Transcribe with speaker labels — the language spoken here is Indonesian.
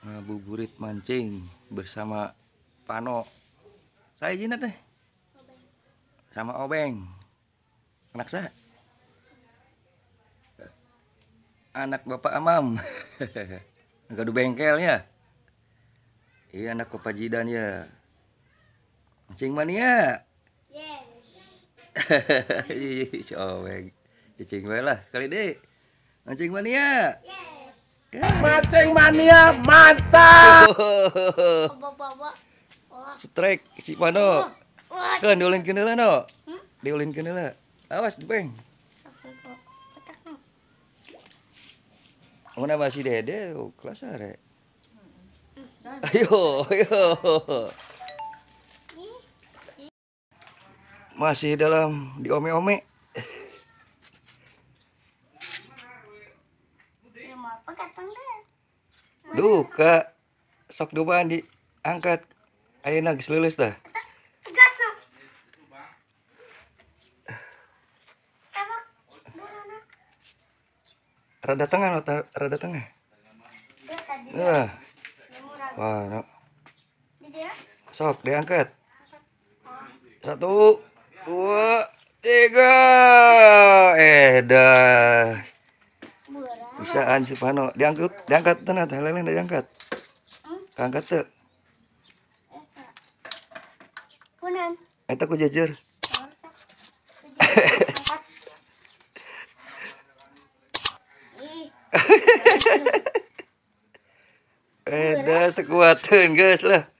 Speaker 1: Ngabuburit mancing bersama Pano. Saya Jinat teh. Sama Obeng. Anak saya. Anak Bapak Amam. bengkel bengkelnya. Iya anak Bapak Jidan ya. Mancing mania. Ya? Yeah cowek cacing gue lah kali deh mancing mania yes. mancing mania mantap strike si pano kan diulin kendala no hmm? diulin kendala awas beng Mana masih dede, oh, kelas are. Hmm. Ayo, ayo. masih dalam di ome duka sok dubaan diangkat ayo nagis lulus dah, rada tengah lo rada tengah nah. wah no. Ya? sok diangkat satu dua tiga eh dah bisaan si Pano diangkut diangkat tenat, teh diangkat angkat tuh Punan. itu aku jajar. Eh, dah tekuatan guys lah.